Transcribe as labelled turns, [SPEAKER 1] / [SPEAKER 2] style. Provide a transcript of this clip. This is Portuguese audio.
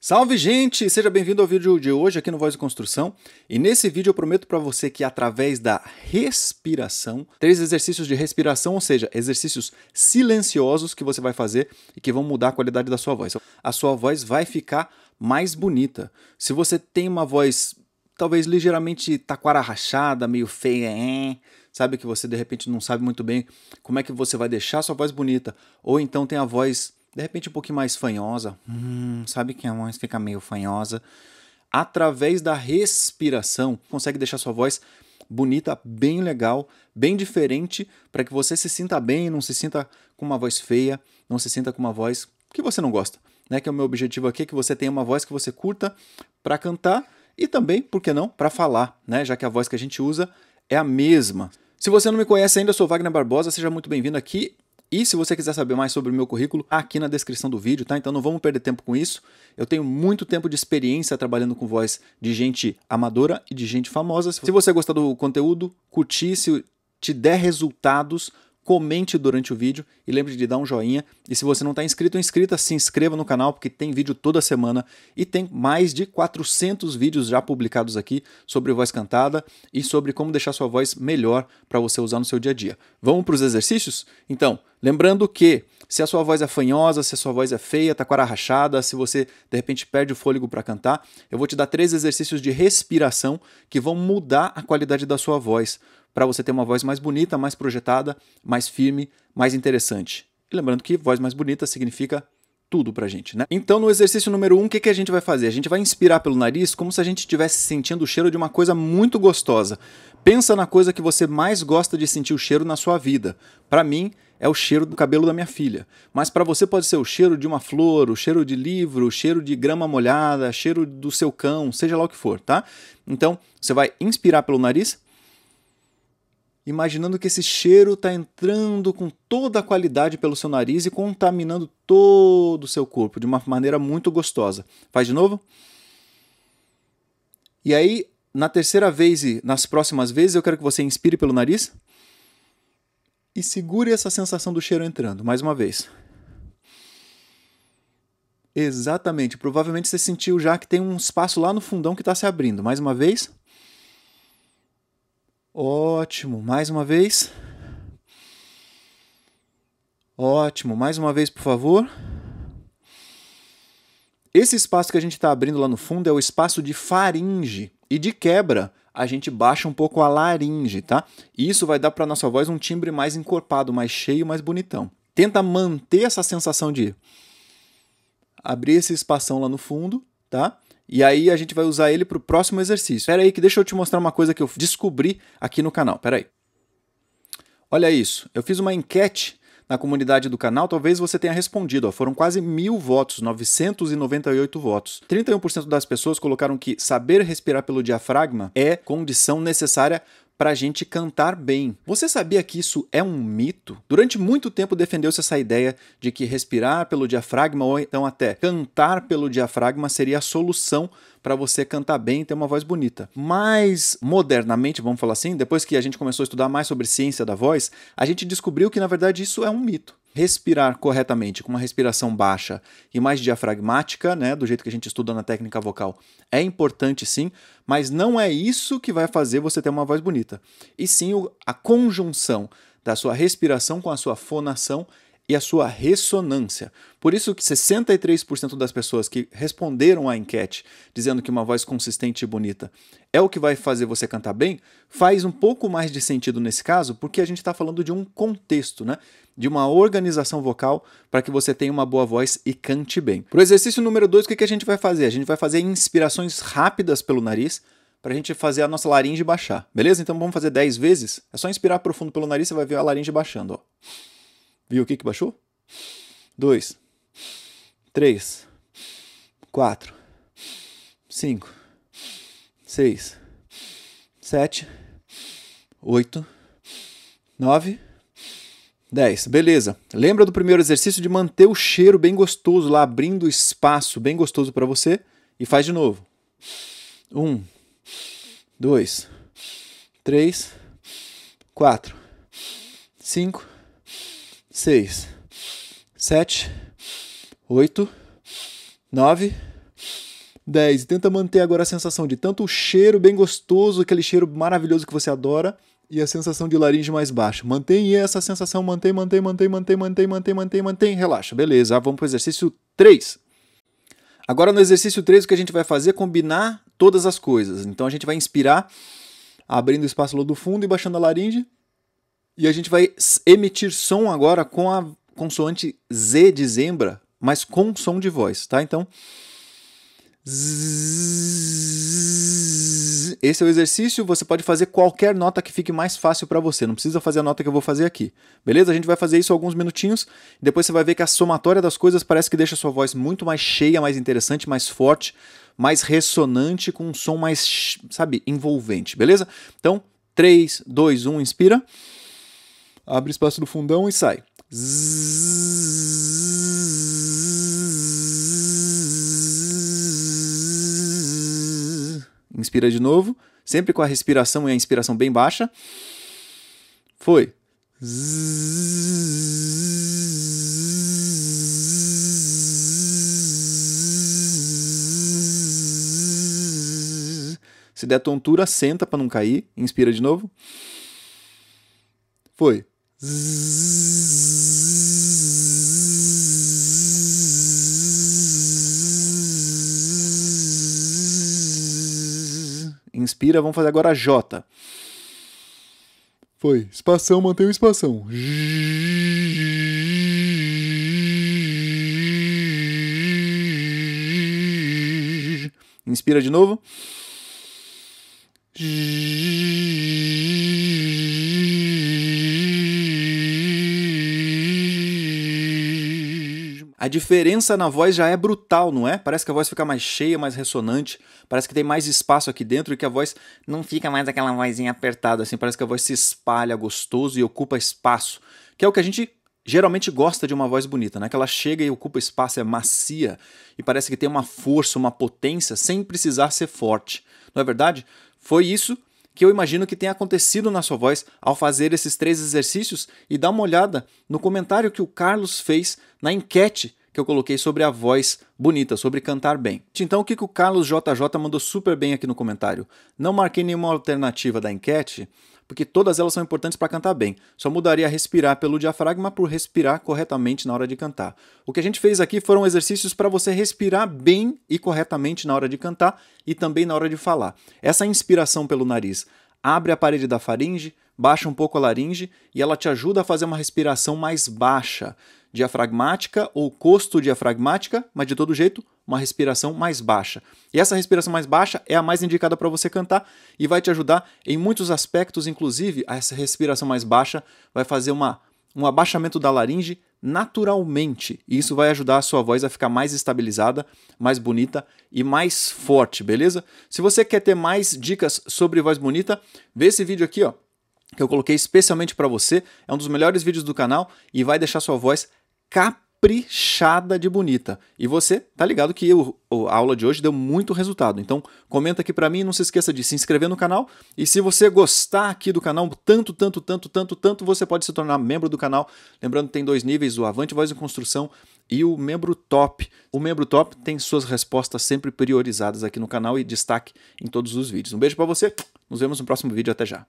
[SPEAKER 1] Salve gente, seja bem-vindo ao vídeo de hoje aqui no Voz de Construção. E nesse vídeo eu prometo para você que através da respiração, três exercícios de respiração, ou seja, exercícios silenciosos que você vai fazer e que vão mudar a qualidade da sua voz. A sua voz vai ficar mais bonita. Se você tem uma voz talvez ligeiramente taquara rachada, meio feia, sabe que você de repente não sabe muito bem como é que você vai deixar a sua voz bonita, ou então tem a voz de repente um pouquinho mais fanhosa, hum, sabe que é a voz fica meio fanhosa, através da respiração, consegue deixar sua voz bonita, bem legal, bem diferente, para que você se sinta bem, não se sinta com uma voz feia, não se sinta com uma voz que você não gosta, né? Que é o meu objetivo aqui, que você tenha uma voz que você curta para cantar e também, por que não, para falar, né? Já que a voz que a gente usa é a mesma. Se você não me conhece ainda, eu sou Wagner Barbosa, seja muito bem-vindo aqui e se você quiser saber mais sobre o meu currículo, tá aqui na descrição do vídeo, tá? Então não vamos perder tempo com isso. Eu tenho muito tempo de experiência trabalhando com voz de gente amadora e de gente famosa. Se você gostar do conteúdo, curtir, se te der resultados, comente durante o vídeo e lembre de dar um joinha. E se você não está inscrito ou inscrita, se inscreva no canal porque tem vídeo toda semana e tem mais de 400 vídeos já publicados aqui sobre voz cantada e sobre como deixar sua voz melhor para você usar no seu dia a dia. Vamos para os exercícios? Então, lembrando que se a sua voz é fanhosa, se a sua voz é feia, tá com a rachada, se você de repente perde o fôlego para cantar, eu vou te dar três exercícios de respiração que vão mudar a qualidade da sua voz para você ter uma voz mais bonita, mais projetada, mais firme, mais interessante. E lembrando que voz mais bonita significa tudo pra gente, né? Então, no exercício número 1, um, o que, que a gente vai fazer? A gente vai inspirar pelo nariz como se a gente estivesse sentindo o cheiro de uma coisa muito gostosa. Pensa na coisa que você mais gosta de sentir o cheiro na sua vida. Para mim, é o cheiro do cabelo da minha filha. Mas para você pode ser o cheiro de uma flor, o cheiro de livro, o cheiro de grama molhada, cheiro do seu cão, seja lá o que for, tá? Então, você vai inspirar pelo nariz imaginando que esse cheiro está entrando com toda a qualidade pelo seu nariz e contaminando todo o seu corpo de uma maneira muito gostosa. Faz de novo? E aí, na terceira vez e nas próximas vezes, eu quero que você inspire pelo nariz e segure essa sensação do cheiro entrando. Mais uma vez. Exatamente. Provavelmente você sentiu já que tem um espaço lá no fundão que está se abrindo. Mais uma vez. Ótimo, mais uma vez. Ótimo, mais uma vez, por favor. Esse espaço que a gente está abrindo lá no fundo é o espaço de faringe. E de quebra, a gente baixa um pouco a laringe, tá? E isso vai dar para nossa voz um timbre mais encorpado, mais cheio, mais bonitão. Tenta manter essa sensação de abrir esse espação lá no fundo, tá? E aí a gente vai usar ele para o próximo exercício. Pera aí que deixa eu te mostrar uma coisa que eu descobri aqui no canal. Pera aí. Olha isso. Eu fiz uma enquete na comunidade do canal, talvez você tenha respondido. Ó, foram quase mil votos, 998 votos. 31% das pessoas colocaram que saber respirar pelo diafragma é condição necessária para a gente cantar bem. Você sabia que isso é um mito? Durante muito tempo defendeu-se essa ideia de que respirar pelo diafragma ou então até cantar pelo diafragma seria a solução para você cantar bem e ter uma voz bonita. Mas modernamente, vamos falar assim, depois que a gente começou a estudar mais sobre ciência da voz, a gente descobriu que na verdade isso é um mito respirar corretamente com uma respiração baixa e mais diafragmática, né, do jeito que a gente estuda na técnica vocal, é importante sim, mas não é isso que vai fazer você ter uma voz bonita. E sim a conjunção da sua respiração com a sua fonação e a sua ressonância. Por isso que 63% das pessoas que responderam à enquete dizendo que uma voz consistente e bonita é o que vai fazer você cantar bem, faz um pouco mais de sentido nesse caso, porque a gente está falando de um contexto, né? De uma organização vocal para que você tenha uma boa voz e cante bem. Para o exercício número 2, o que, que a gente vai fazer? A gente vai fazer inspirações rápidas pelo nariz para a gente fazer a nossa laringe baixar, beleza? Então vamos fazer 10 vezes? É só inspirar profundo pelo nariz, você vai ver a laringe baixando, ó. Viu o que que baixou? 2, 3, 4, 5, 6, 7, 8, 9, 10. Beleza. Lembra do primeiro exercício de manter o cheiro bem gostoso lá, abrindo espaço bem gostoso para você e faz de novo. 1, 2, 3, 4, 5, seis, sete, oito, nove, dez. tenta manter agora a sensação de tanto o cheiro bem gostoso, aquele cheiro maravilhoso que você adora, e a sensação de laringe mais baixa. Mantém essa sensação, mantém, mantém, mantém, mantém, mantém, mantém, mantém, mantém. Relaxa, beleza. Ah, vamos para o exercício 3. Agora no exercício 3 o que a gente vai fazer é combinar todas as coisas. Então a gente vai inspirar abrindo o espaço lá do fundo e baixando a laringe. E a gente vai emitir som agora com a consoante Z de zembra, mas com som de voz, tá? Então. Esse é o exercício. Você pode fazer qualquer nota que fique mais fácil para você. Não precisa fazer a nota que eu vou fazer aqui. Beleza? A gente vai fazer isso alguns minutinhos. Depois você vai ver que a somatória das coisas parece que deixa a sua voz muito mais cheia, mais interessante, mais forte, mais ressonante, com um som mais, sabe, envolvente. Beleza? Então, 3, 2, 1, inspira. Inspira abre espaço do fundão e sai. Inspira de novo, sempre com a respiração e a inspiração bem baixa. Foi. Se der tontura, senta para não cair. Inspira de novo. Foi. Inspira, vamos fazer agora J. Foi. Espação, mantém o espação. Inspira de novo. A diferença na voz já é brutal, não é? Parece que a voz fica mais cheia, mais ressonante, parece que tem mais espaço aqui dentro e que a voz não fica mais aquela vozinha apertada, assim, parece que a voz se espalha gostoso e ocupa espaço, que é o que a gente geralmente gosta de uma voz bonita, né? Que ela chega e ocupa espaço, é macia e parece que tem uma força, uma potência sem precisar ser forte. Não é verdade? Foi isso que eu imagino que tenha acontecido na sua voz ao fazer esses três exercícios e dá uma olhada no comentário que o Carlos fez na enquete que eu coloquei sobre a voz bonita, sobre cantar bem. Então, o que, que o Carlos JJ mandou super bem aqui no comentário? Não marquei nenhuma alternativa da enquete, porque todas elas são importantes para cantar bem. Só mudaria respirar pelo diafragma por respirar corretamente na hora de cantar. O que a gente fez aqui foram exercícios para você respirar bem e corretamente na hora de cantar e também na hora de falar. Essa inspiração pelo nariz abre a parede da faringe, baixa um pouco a laringe e ela te ajuda a fazer uma respiração mais baixa diafragmática ou costo diafragmática, mas de todo jeito, uma respiração mais baixa. E essa respiração mais baixa é a mais indicada para você cantar e vai te ajudar em muitos aspectos, inclusive essa respiração mais baixa vai fazer uma, um abaixamento da laringe naturalmente. E isso vai ajudar a sua voz a ficar mais estabilizada, mais bonita e mais forte, beleza? Se você quer ter mais dicas sobre voz bonita, vê esse vídeo aqui, ó, que eu coloquei especialmente para você. É um dos melhores vídeos do canal e vai deixar sua voz caprichada de bonita. E você tá ligado que a aula de hoje deu muito resultado. Então, comenta aqui para mim, não se esqueça de se inscrever no canal. E se você gostar aqui do canal tanto, tanto, tanto, tanto, tanto, você pode se tornar membro do canal. Lembrando, tem dois níveis, o Avante Voz em Construção e o membro top. O membro top tem suas respostas sempre priorizadas aqui no canal e destaque em todos os vídeos. Um beijo para você. Nos vemos no próximo vídeo, até já.